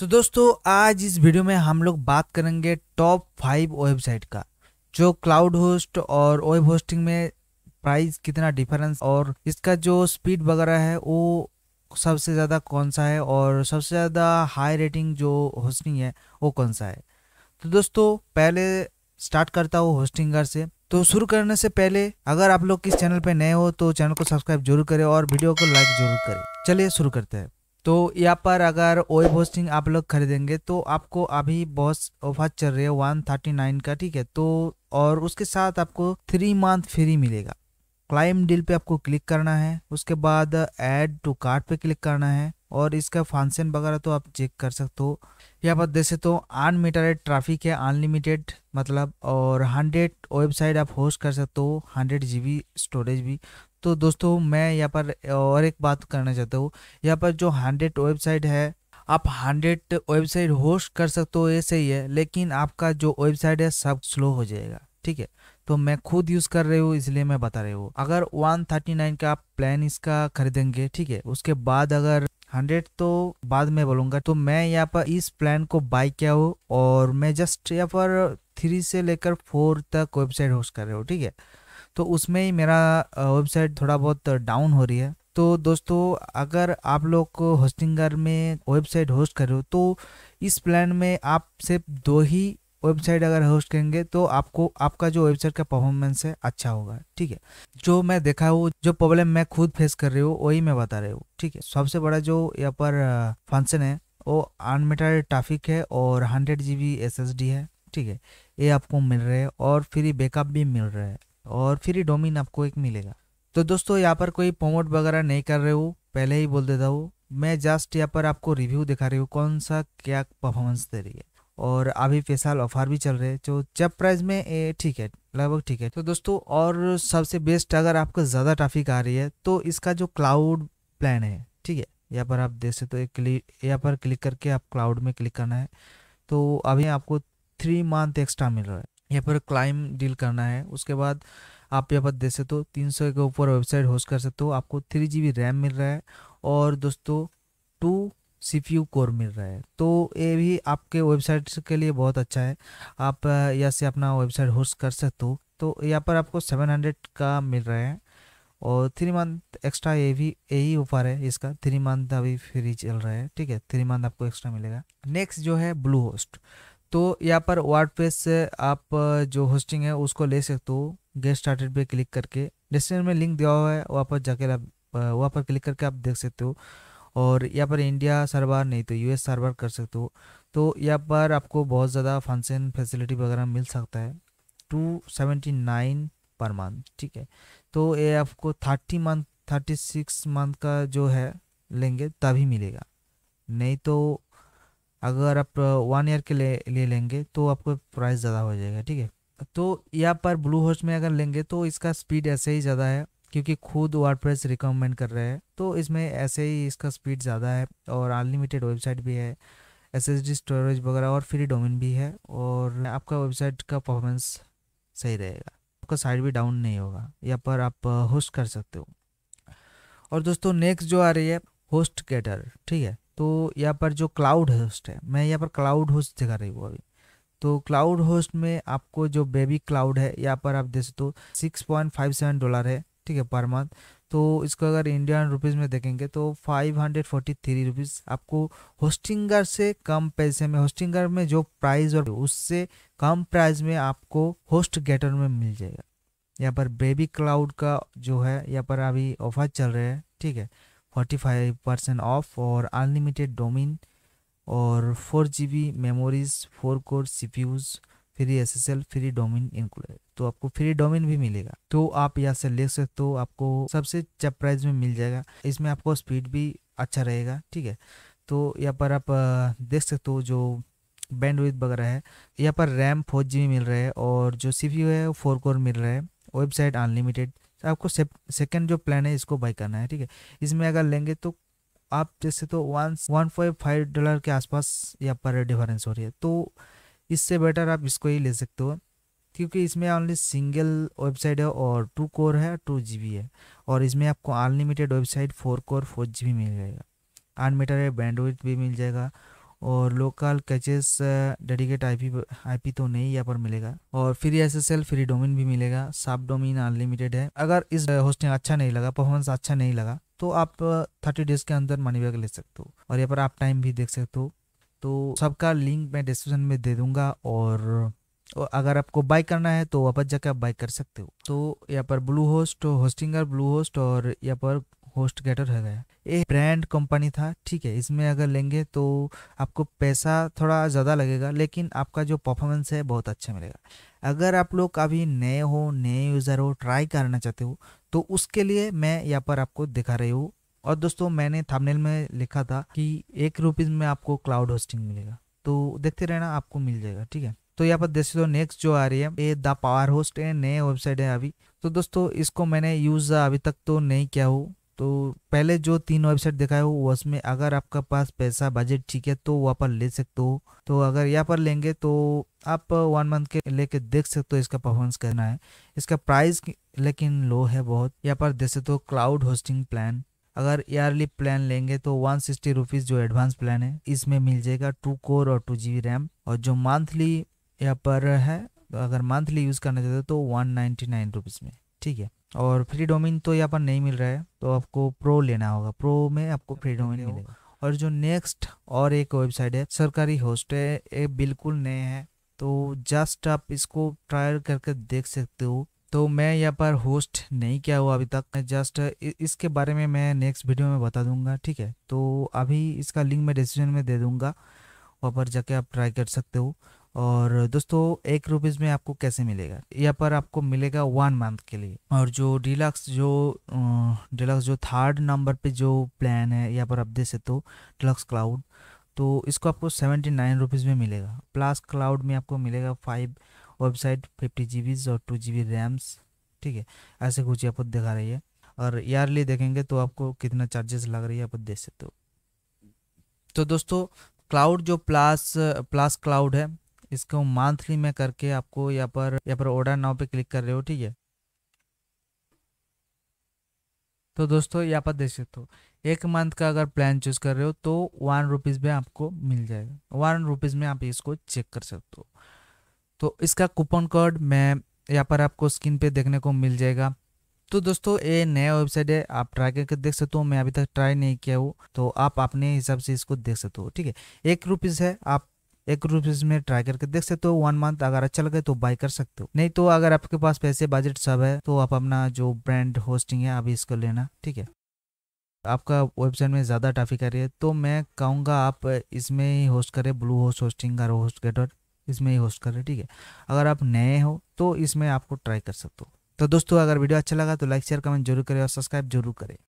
तो दोस्तों आज इस वीडियो में हम लोग बात करेंगे टॉप फाइव वेबसाइट का जो क्लाउड होस्ट और वेब होस्टिंग में प्राइस कितना डिफरेंस और इसका जो स्पीड वगैरह है वो सबसे ज़्यादा कौन सा है और सबसे ज़्यादा हाई रेटिंग जो होस्टिंग है वो कौन सा है तो दोस्तों पहले स्टार्ट करता हूँ होस्टिंगर से तो शुरू करने से पहले अगर आप लोग इस चैनल पर नए हो तो चैनल को सब्सक्राइब जरूर करें और वीडियो को लाइक जरूर करें चलिए शुरू करते हैं तो यहाँ पर अगर वेब होस्टिंग आप लोग खरीदेंगे तो आपको अभी बहुत ऑफर चल रही है वन थर्टी नाइन का ठीक है तो और उसके साथ आपको थ्री मंथ फ्री मिलेगा क्लाइम डील पे आपको क्लिक करना है उसके बाद ऐड टू कार्ट पे क्लिक करना है और इसका फंक्शन वगैरह तो आप चेक कर सकते हो यहाँ पर जैसे तो अनमीटरेड ट्रैफिक है अनलिमिटेड मतलब और हंड्रेड वेबसाइट आप होस्ट कर सकते हो हंड्रेड जी स्टोरेज भी तो दोस्तों मैं यहाँ पर और एक बात करना चाहता हूँ यहाँ पर जो हंड्रेड वेबसाइट है आप हंड्रेड वेबसाइट होस्ट कर सकते हो ये सही है लेकिन आपका जो वेबसाइट है सब स्लो हो जाएगा ठीक है तो मैं खुद यूज़ कर रही हूँ इसलिए मैं बता रही हूँ अगर वन थर्टी नाइन का आप प्लान इसका खरीदेंगे ठीक है उसके बाद अगर हंड्रेड तो बाद में बोलूँगा तो मैं यहाँ पर इस प्लान को बाई किया हूँ और मैं जस्ट यहाँ पर थ्री से लेकर फोर तक वेबसाइट होस्ट कर रहे हूँ ठीक है तो उसमें ही मेरा वेबसाइट थोड़ा बहुत डाउन हो रही है तो दोस्तों अगर आप लोग को होस्टिंगर में वेबसाइट होस्ट कर रहे हो तो इस प्लान में आप सिर्फ दो ही वेबसाइट अगर होस्ट करेंगे तो आपको आपका जो वेबसाइट का परफॉर्मेंस है अच्छा होगा ठीक है जो मैं देखा हूँ जो प्रॉब्लम मैं खुद फेस कर रही हूँ वही मैं बता रही हूँ ठीक है सबसे बड़ा जो यहाँ पर फंक्शन है वो अनमीटर ट्रैफिक है और hundred G B S S D है ठीक है ये आपको मिल रहे है और फ्री बैकअप भी मिल रहा है और फिर डोमिन आपको एक मिलेगा तो दोस्तों यहाँ पर कोई प्रोमोट वगैरह नहीं कर रहे हो पहले ही बोल देता हूँ मैं जस्ट यहाँ पर आपको रिव्यू दिखा रही हूँ कौन सा क्या परफॉर्मेंस दे रही है और अभी फेसाल ऑफर भी चल रहे हैं जो तो जब प्राइस में ठीक है लगभग ठीक है तो दोस्तों और सबसे बेस्ट अगर आपको ज़्यादा ट्रैफिक आ रही है तो इसका जो क्लाउड प्लान है ठीक है यहाँ पर आप देख सकते हो तो क्लिक यहाँ पर क्लिक करके आप क्लाउड में क्लिक करना है तो अभी आपको थ्री मंथ एक्स्ट्रा मिल रहा है यहाँ पर क्लाइम डील करना है उसके बाद आप यहाँ पर देख सकते हो तीन सौ के ऊपर वेबसाइट होस्ट कर सकते हो आपको थ्री जी बी रैम मिल रहा है और दोस्तों two C P U core मिल रहा है तो ये भी आपके वेबसाइट के लिए बहुत अच्छा है आप यहाँ से अपना वेबसाइट होस्ट कर सकते हो तो यहाँ पर आपको सेवन हंड्रेड का मिल रहा है और थ्री मंथ एक्स्ट्रा ये भी यही ऑफर है इसका थ्री मंथ अभी फ्री चल रहा है ठीक है थ्री मंथ आपको एक्स्ट्रा मिलेगा नेक्स्ट जो है ब्लू होस्ट तो यहाँ पर वर्डप्रेस से आप जो होस्टिंग है उसको ले सकते हो गेट स्टार्टेड पे क्लिक करके डिस्क्रिप्शन में लिंक दिया हुआ है वहाँ पर जाकर आप वहाँ पर क्लिक करके आप देख सकते हो और यहाँ पर इंडिया सर्वर नहीं तो यूएस सर्वर कर सकते हो तो यहाँ पर आपको बहुत ज़्यादा फंक्शन फैसिलिटी वगैरह मिल सकता है two seventy nine per month ठीक है तो ये आपको thirty month thirty six month का जो है लेंगे तभी मिलेगा नहीं तो अगर आप वन ईयर के ले ले लेंगे तो आपको प्राइस ज़्यादा हो जाएगा ठीक है तो यहाँ पर ब्लू होस्ट में अगर लेंगे तो इसका स्पीड ऐसे ही ज़्यादा है क्योंकि खुद वर्डप्रेस रिकमेंड कर रहे हैं तो इसमें ऐसे ही इसका स्पीड ज़्यादा है और अनलिमिटेड वेबसाइट भी है एस स्टोरेज वगैरह और फ्री डोमेन भी है और आपका वेबसाइट का परफॉर्मेंस सही रहेगा आपका साइड भी डाउन नहीं होगा यहाँ पर आप होस्ट कर सकते हो और दोस्तों नेक्स्ट जो आ रही है होस्ट गेटर ठीक है तो यहाँ पर जो क्लाउड होस्ट है मैं यहाँ पर क्लाउड होस्ट दिखा रही हूँ अभी तो क्लाउड होस्ट में आपको जो बेबी क्लाउड है यहाँ पर आप देख सकते हो six point five seven dollar है ठीक है पर मंथ तो इसको अगर इंडियन रुपीज़ में देखेंगे तो five hundred forty three rupees आपको होस्टिंगर से कम पैसे में होस्टिंगर में जो प्राइस और उससे कम प्राइस में आपको होस्ट गेटर में मिल जाएगा यहाँ पर बेबी क्लाउड का जो है यहाँ पर अभी ऑफर चल रहे हैं ठीक है फोर्टी फाइव परसेंट ऑफ और अनलिमिटेड डोमिन और four G B memories four core C free S S L free domain included तो आपको फ्री डोमिन भी मिलेगा तो आप यहाँ से ले सकते हो तो आपको सबसे चप प्राइस में मिल जाएगा इसमें आपको स्पीड भी अच्छा रहेगा ठीक है तो यहाँ पर आप देख सकते हो जो बैंड विथ वगैरह है यहाँ पर रैम फोर जी मिल रहा है और जो सी है वो फोर कोर मिल रहा है वेबसाइट अनलिमिटेड तो आपको सेकेंड जो प्लान है इसको बाई करना है ठीक है इसमें अगर लेंगे तो आप जैसे तो one one point five dollar के आसपास यहाँ पर डिफरेंस हो रही है तो इससे बेटर आप इसको ही ले सकते हो क्योंकि इसमें ऑनली सिंगल वेबसाइट है और टू कोर है टू जी है और इसमें आपको unlimited website four core four G मिल जाएगा अनमीटर है बैंडविथ भी मिल जाएगा और local caches dedicate IP IP तो नहीं यहाँ पर मिलेगा और फ्री एसएसएल फ्री डोमेन भी मिलेगा सब डोमेन अनलिमिटेड है अगर इस होस्टिंग uh, अच्छा नहीं लगा परफॉर्मेंस अच्छा नहीं लगा तो आप थर्टी uh, डेज के अंदर मनी बैग ले सकते हो और यहाँ पर आप टाइम भी देख सकते हो तो सबका लिंक मैं डिस्क्रिप्शन में दे दूंगा और और अगर आपको बाई करना है तो वापस जाके आप बाई कर सकते हो तो यहाँ पर Bluehost Hostinger Bluehost और यहाँ पर होस्ट गेटर है गया ये ब्रांड कंपनी था ठीक है इसमें अगर लेंगे तो आपको पैसा थोड़ा ज़्यादा लगेगा लेकिन आपका जो परफॉर्मेंस है बहुत अच्छा मिलेगा अगर आप लोग अभी नए हो नए यूज़र हो ट्राई करना चाहते हो तो उसके लिए मैं यहाँ पर आपको दिखा रही हूँ और दोस्तों मैंने थामनेल में लिखा था कि एक रुपीज़ में आपको क्लाउड होस्टिंग मिलेगा तो देखते रहना आपको मिल जाएगा ठीक है तो यहाँ पर देखते नेक्स्ट जो आ रही है ये द पावर होस्ट है नए वेबसाइट है अभी तो दोस्तों इसको मैंने यूज़ अभी तक तो नहीं किया हूँ तो पहले जो तीन वेबसाइट दिखाए हो उसमें अगर आपका पास पैसा बजट ठीक है तो वहाँ पर ले सकते हो तो अगर यहाँ पर लेंगे तो आप वन मंथ के लेके देख सकते हो इसका परफॉर्मेंस करना है इसका प्राइस लेकिन लो है बहुत यहाँ पर देख सकते हो क्लाउड होस्टिंग प्लान अगर ईयरली प्लान लेंगे तो वन सिक्सटी रुपीज़ जो एडवांस प्लान है इसमें मिल जाएगा टू कोर और टू जी रैम और जो मंथली यहाँ पर है तो अगर मंथली यूज़ करना चाहते हो तो वन नाइनटी नाइन रुपीज़ में ठीक है और फ्री डोमिन तो यहाँ पर नहीं मिल रहा है तो आपको प्रो लेना होगा प्रो में आपको फ्री डोमिन मिलेगा और जो नेक्स्ट और एक वेबसाइट है सरकारी होस्ट है ये बिल्कुल नए हैं तो जस्ट आप इसको ट्रायल करके देख सकते हो तो मैं यहाँ पर होस्ट नहीं किया हुआ अभी तक मैं जस्ट इसके बारे में मैं नेक्स्ट वीडियो में बता दूंगा ठीक है तो अभी इसका लिंक मैं डिस्क्रिप्शन में दे दूंगा वहाँ पर जाके आप ट्राई कर सकते हो और दोस्तों एक रुपीज़ में आपको कैसे मिलेगा यहाँ पर आपको मिलेगा वन मंथ के लिए और जो डिलक्स जो डिलक्स जो थर्ड नंबर पे जो प्लान है यहाँ पर आप दे सकते हो डिलक्स क्लाउड तो इसको आपको सेवेंटी नाइन रुपीज़ में मिलेगा प्लस क्लाउड में आपको मिलेगा फाइव वेबसाइट फिफ्टी जी और टू जी रैम्स ठीक है ऐसे कुछ यहाँ पर दिखा रही है और ईयरली देखेंगे तो आपको कितना चार्जेस लग रही है आप देख सकते हो तो दोस्तों क्लाउड जो प्लस प्लस क्लाउड है इसको मंथली में करके आपको यहाँ पर यहाँ पर ऑर्डर नाउ पे क्लिक कर रहे हो ठीक है तो दोस्तों यहाँ पर देख सकते हो एक मंथ का अगर प्लान चूज कर रहे हो तो वन रुपीज़ में आपको मिल जाएगा वन रुपीज़ में आप इसको चेक कर सकते हो तो इसका कूपन कोड मैं यहाँ पर आपको स्क्रीन पे देखने को मिल जाएगा तो दोस्तों ये नया वेबसाइट है आप ट्राई करके देख सकते हो मैं अभी तक ट्राई नहीं किया हूँ तो आप अपने हिसाब से इसको देख सकते हो ठीक है एक रुपीज़ है आप एक रुपीज में ट्राई करके देख सकते हो वन मंथ अगर अच्छा लगे तो बाय कर सकते हो नहीं तो अगर आपके पास पैसे बजट सब है तो आप अपना जो ब्रांड होस्टिंग है अभी इसको लेना ठीक है आपका वेबसाइट में ज़्यादा ट्राफिक आ रही है तो मैं कहूँगा आप इसमें ही होस्ट करें ब्लू होस्ट होस्टिंग और होस्ट गेटर इसमें ही होस्ट करें ठीक है अगर आप नए हो तो इसमें आपको ट्राई कर सकते हो तो दोस्तों अगर वीडियो अच्छा लगा तो लाइक शेयर कमेंट जरूर करें और सब्सक्राइब जरूर करें